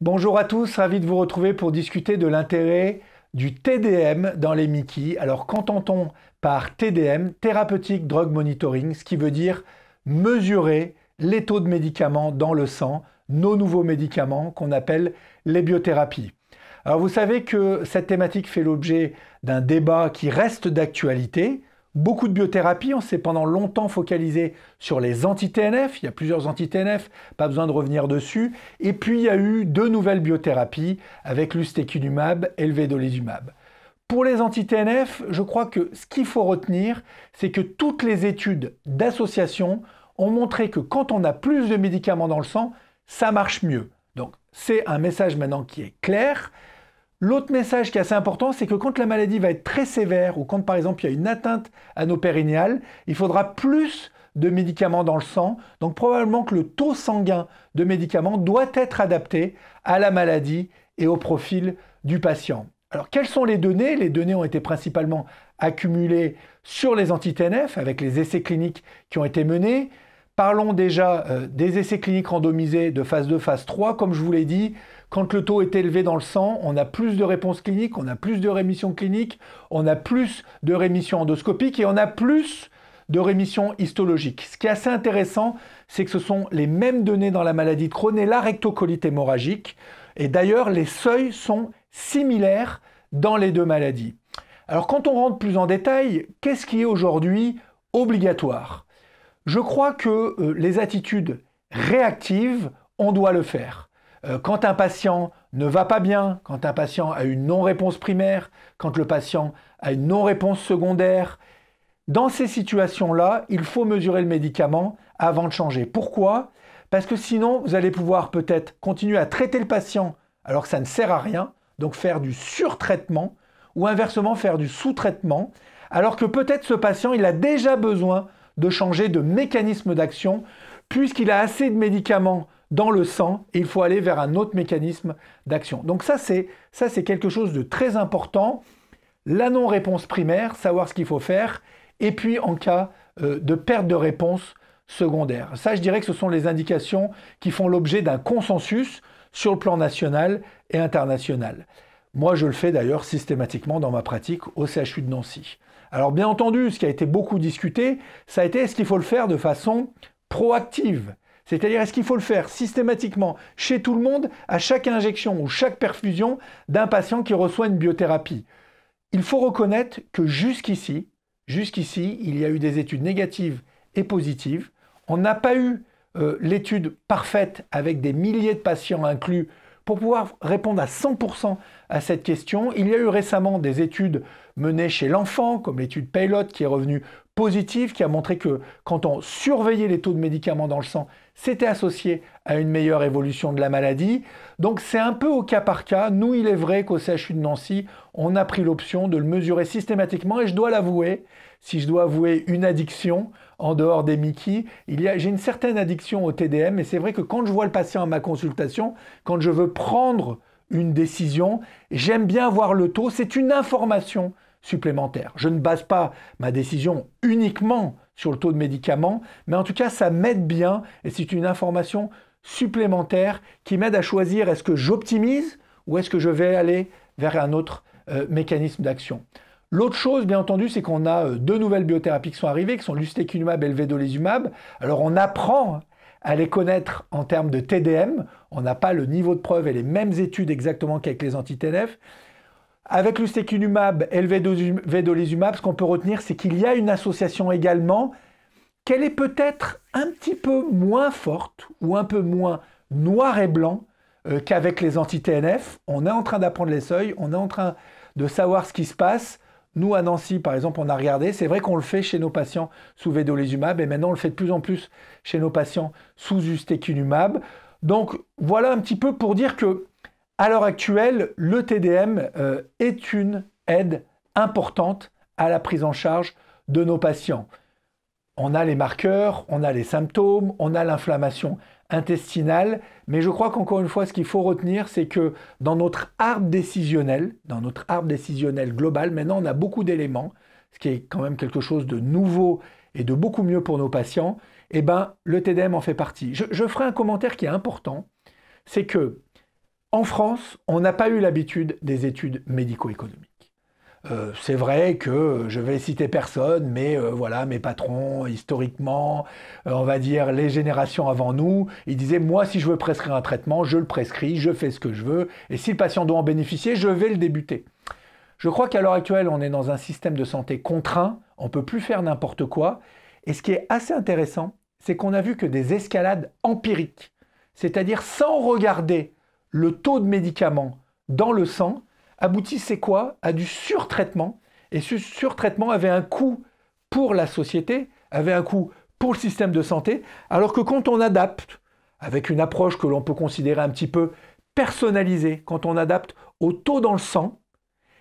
Bonjour à tous, ravi de vous retrouver pour discuter de l'intérêt du TDM dans les Mickey. Alors qu'entend-on par TDM, Thérapeutique Drug Monitoring, ce qui veut dire mesurer les taux de médicaments dans le sang, nos nouveaux médicaments qu'on appelle les biothérapies. Alors vous savez que cette thématique fait l'objet d'un débat qui reste d'actualité, Beaucoup de biothérapies, on s'est pendant longtemps focalisé sur les anti-TNF, il y a plusieurs anti-TNF, pas besoin de revenir dessus. Et puis il y a eu deux nouvelles biothérapies avec l'ustekinumab et le vedolizumab. Pour les anti-TNF, je crois que ce qu'il faut retenir, c'est que toutes les études d'association ont montré que quand on a plus de médicaments dans le sang, ça marche mieux. Donc c'est un message maintenant qui est clair, L'autre message qui est assez important, c'est que quand la maladie va être très sévère ou quand par exemple il y a une atteinte à nos périnéales, il faudra plus de médicaments dans le sang. Donc probablement que le taux sanguin de médicaments doit être adapté à la maladie et au profil du patient. Alors quelles sont les données Les données ont été principalement accumulées sur les anti-TNF avec les essais cliniques qui ont été menés, Parlons déjà euh, des essais cliniques randomisés de phase 2, phase 3. Comme je vous l'ai dit, quand le taux est élevé dans le sang, on a plus de réponses cliniques, on a plus de rémissions cliniques, on a plus de rémissions endoscopiques et on a plus de rémissions histologiques. Ce qui est assez intéressant, c'est que ce sont les mêmes données dans la maladie de Crohn et la rectocolite hémorragique. Et d'ailleurs, les seuils sont similaires dans les deux maladies. Alors quand on rentre plus en détail, qu'est-ce qui est aujourd'hui obligatoire je crois que euh, les attitudes réactives, on doit le faire. Euh, quand un patient ne va pas bien, quand un patient a une non-réponse primaire, quand le patient a une non-réponse secondaire, dans ces situations-là, il faut mesurer le médicament avant de changer. Pourquoi Parce que sinon, vous allez pouvoir peut-être continuer à traiter le patient alors que ça ne sert à rien, donc faire du surtraitement, ou inversement faire du sous-traitement, alors que peut-être ce patient, il a déjà besoin de changer de mécanisme d'action puisqu'il a assez de médicaments dans le sang et il faut aller vers un autre mécanisme d'action. Donc ça c'est ça c'est quelque chose de très important. La non-réponse primaire, savoir ce qu'il faut faire, et puis en cas euh, de perte de réponse secondaire. Ça, je dirais que ce sont les indications qui font l'objet d'un consensus sur le plan national et international. Moi, je le fais d'ailleurs systématiquement dans ma pratique au CHU de Nancy. Alors bien entendu, ce qui a été beaucoup discuté, ça a été est-ce qu'il faut le faire de façon proactive c'est-à-dire, est-ce qu'il faut le faire systématiquement chez tout le monde, à chaque injection ou chaque perfusion d'un patient qui reçoit une biothérapie Il faut reconnaître que jusqu'ici, jusqu'ici, il y a eu des études négatives et positives. On n'a pas eu euh, l'étude parfaite avec des milliers de patients inclus pour pouvoir répondre à 100% à cette question, il y a eu récemment des études menées chez l'enfant, comme l'étude pilote qui est revenue positive, qui a montré que quand on surveillait les taux de médicaments dans le sang, c'était associé à une meilleure évolution de la maladie. Donc c'est un peu au cas par cas. Nous, il est vrai qu'au CHU de Nancy, on a pris l'option de le mesurer systématiquement et je dois l'avouer, si je dois avouer une addiction, en dehors des Mickey, j'ai une certaine addiction au TDM, et c'est vrai que quand je vois le patient à ma consultation, quand je veux prendre une décision, j'aime bien voir le taux, c'est une information supplémentaire. Je ne base pas ma décision uniquement sur le taux de médicaments, mais en tout cas, ça m'aide bien, et c'est une information supplémentaire qui m'aide à choisir est-ce que j'optimise ou est-ce que je vais aller vers un autre euh, mécanisme d'action. L'autre chose, bien entendu, c'est qu'on a euh, deux nouvelles biothérapies qui sont arrivées, qui sont l'ustekinumab et le vedolizumab. Alors on apprend à les connaître en termes de TDM. On n'a pas le niveau de preuve et les mêmes études exactement qu'avec les anti-TNF. Avec l'ustekinumab et le vedolizumab, ce qu'on peut retenir, c'est qu'il y a une association également qu'elle est peut-être un petit peu moins forte ou un peu moins noir et blanc euh, qu'avec les anti-TNF. On est en train d'apprendre les seuils, on est en train de savoir ce qui se passe. Nous, à Nancy, par exemple, on a regardé. C'est vrai qu'on le fait chez nos patients sous vedolizumab et maintenant, on le fait de plus en plus chez nos patients sous ustekinumab. Donc, voilà un petit peu pour dire que, à l'heure actuelle, le TDM euh, est une aide importante à la prise en charge de nos patients. On a les marqueurs, on a les symptômes, on a l'inflammation intestinale. Mais je crois qu'encore une fois, ce qu'il faut retenir, c'est que dans notre arbre décisionnel, dans notre arbre décisionnel global, maintenant on a beaucoup d'éléments, ce qui est quand même quelque chose de nouveau et de beaucoup mieux pour nos patients. Eh bien le TDM en fait partie. Je, je ferai un commentaire qui est important, c'est que en France, on n'a pas eu l'habitude des études médico-économiques. Euh, c'est vrai que je vais citer personne, mais euh, voilà, mes patrons, historiquement, euh, on va dire les générations avant nous, ils disaient moi, si je veux prescrire un traitement, je le prescris, je fais ce que je veux, et si le patient doit en bénéficier, je vais le débuter. Je crois qu'à l'heure actuelle, on est dans un système de santé contraint, on ne peut plus faire n'importe quoi, et ce qui est assez intéressant, c'est qu'on a vu que des escalades empiriques, c'est-à-dire sans regarder le taux de médicaments dans le sang, aboutit, c'est quoi À du surtraitement. Et ce surtraitement avait un coût pour la société, avait un coût pour le système de santé, alors que quand on adapte, avec une approche que l'on peut considérer un petit peu personnalisée, quand on adapte au taux dans le sang,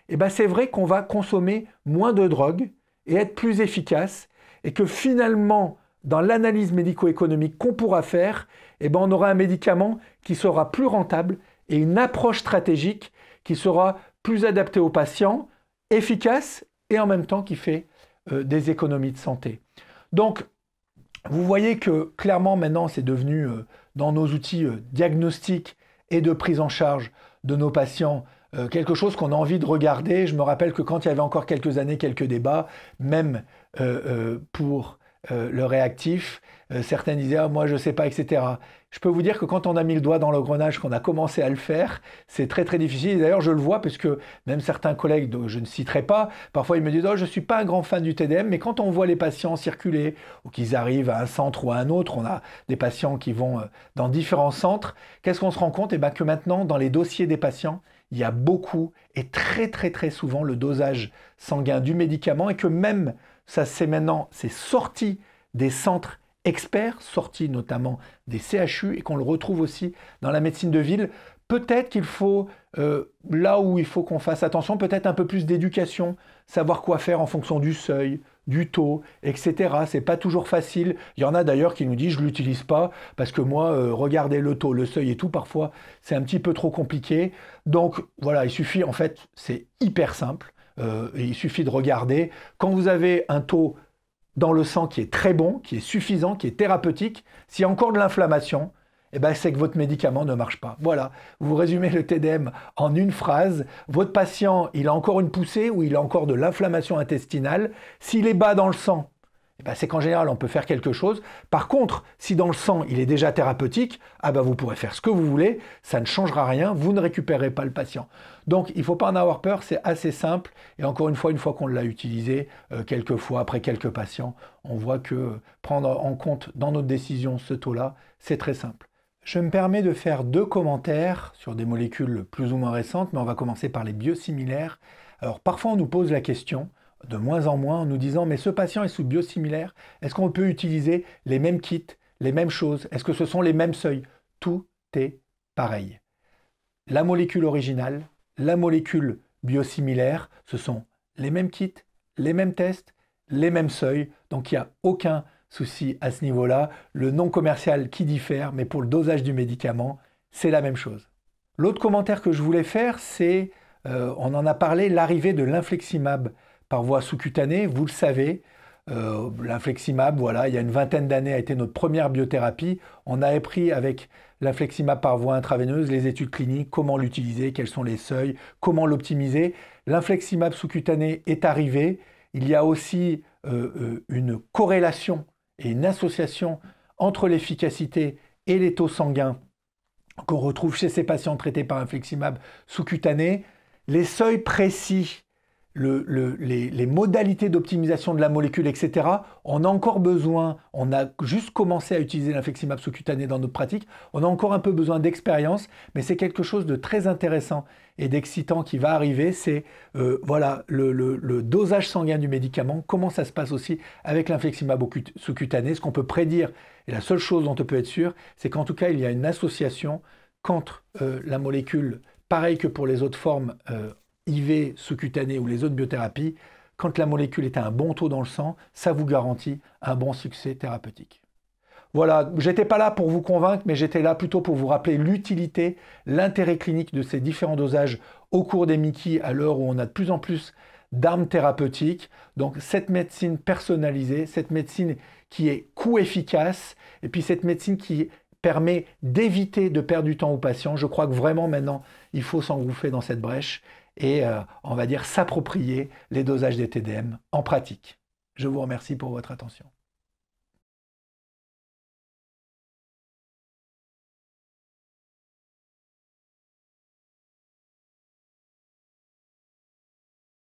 et eh ben c'est vrai qu'on va consommer moins de drogue et être plus efficace, et que finalement, dans l'analyse médico-économique qu'on pourra faire, et eh ben on aura un médicament qui sera plus rentable et une approche stratégique qui sera plus adapté aux patients, efficace et en même temps qui fait euh, des économies de santé. Donc, vous voyez que clairement maintenant c'est devenu euh, dans nos outils euh, diagnostiques et de prise en charge de nos patients quelque chose qu'on a envie de regarder. Je me rappelle que quand il y avait encore quelques années, quelques débats, même pour euh, le réactif. Euh, certains disaient ah, moi je ne sais pas, etc. Je peux vous dire que quand on a mis le doigt dans le grenage, qu'on a commencé à le faire, c'est très très difficile. D'ailleurs, je le vois puisque même certains collègues, dont je ne citerai pas, parfois ils me disent oh, je suis pas un grand fan du TDM, mais quand on voit les patients circuler ou qu'ils arrivent à un centre ou à un autre, on a des patients qui vont euh, dans différents centres. Qu'est-ce qu'on se rend compte Et eh bien que maintenant, dans les dossiers des patients, il y a beaucoup et très très très souvent le dosage sanguin du médicament et que même ça, c'est maintenant, c'est sorti des centres experts, sorti notamment des CHU, et qu'on le retrouve aussi dans la médecine de ville. Peut-être qu'il faut, euh, là où il faut qu'on fasse attention, peut-être un peu plus d'éducation, savoir quoi faire en fonction du seuil, du taux, etc. C'est pas toujours facile. Il y en a d'ailleurs qui nous disent je ne l'utilise pas parce que moi, regarder euh, regardez le taux, le seuil et tout, parfois c'est un petit peu trop compliqué. Donc voilà, il suffit en fait, c'est hyper simple. Euh, il suffit de regarder. Quand vous avez un taux dans le sang qui est très bon, qui est suffisant, qui est thérapeutique, s'il y a encore de l'inflammation, eh ben, c'est que votre médicament ne marche pas. Voilà, vous résumez le TDM en une phrase. Votre patient, il a encore une poussée ou il a encore de l'inflammation intestinale. S'il est bas dans le sang, eh ben, c'est qu'en général, on peut faire quelque chose. Par contre, si dans le sang, il est déjà thérapeutique, ah ben, vous pourrez faire ce que vous voulez, ça ne changera rien, vous ne récupérez pas le patient. Donc, il ne faut pas en avoir peur, c'est assez simple. Et encore une fois, une fois qu'on l'a utilisé, euh, quelques fois, après quelques patients, on voit que prendre en compte dans notre décision ce taux-là, c'est très simple. Je me permets de faire deux commentaires sur des molécules plus ou moins récentes, mais on va commencer par les biosimilaires. Alors, parfois, on nous pose la question, de moins en moins en nous disant mais ce patient est sous biosimilaire, est-ce qu'on peut utiliser les mêmes kits, les mêmes choses, est-ce que ce sont les mêmes seuils Tout est pareil. La molécule originale, la molécule biosimilaire, ce sont les mêmes kits, les mêmes tests, les mêmes seuils, donc il n'y a aucun souci à ce niveau-là. Le nom commercial qui diffère, mais pour le dosage du médicament, c'est la même chose. L'autre commentaire que je voulais faire, c'est, euh, on en a parlé, l'arrivée de l'infleximab par voie sous-cutanée, vous le savez. Euh, l'infleximab, voilà, il y a une vingtaine d'années a été notre première biothérapie. On a appris avec l'infleximab par voie intraveineuse les études cliniques, comment l'utiliser, quels sont les seuils, comment l'optimiser. L'infleximab sous-cutané est arrivé. Il y a aussi euh, euh, une corrélation et une association entre l'efficacité et les taux sanguins qu'on retrouve chez ces patients traités par infleximab sous-cutané. Les seuils précis les, modalités d'optimisation de la molécule, etc., on a encore besoin, on a juste commencé à utiliser l'infleximab sous-cutané dans notre pratique, on a encore un peu besoin d'expérience, mais c'est quelque chose de très intéressant et d'excitant qui va arriver, c'est euh, voilà le, dosage sanguin du médicament, comment ça se passe aussi avec l'infleximab sous-cutané, ce qu'on peut prédire, et la seule chose dont on peut être sûr, c'est qu'en tout cas, il y a une association contre euh, la molécule, pareil que pour les autres formes euh, IV sous-cutané ou les autres biothérapies, quand la molécule est à un bon taux dans le sang, ça vous garantit un bon succès thérapeutique. Voilà, j'étais pas là pour vous convaincre, mais j'étais là plutôt pour vous rappeler l'utilité, l'intérêt clinique de ces différents dosages au cours des Mickey à l'heure où on a de plus en plus d'armes thérapeutiques. Donc cette médecine personnalisée, cette médecine qui est coût-efficace, et puis cette médecine qui permet d'éviter de perdre du temps aux patients. Je crois que vraiment maintenant, il faut s'engouffer dans cette brèche et euh, on va dire s'approprier les dosages des TDM en pratique. Je vous remercie pour votre attention.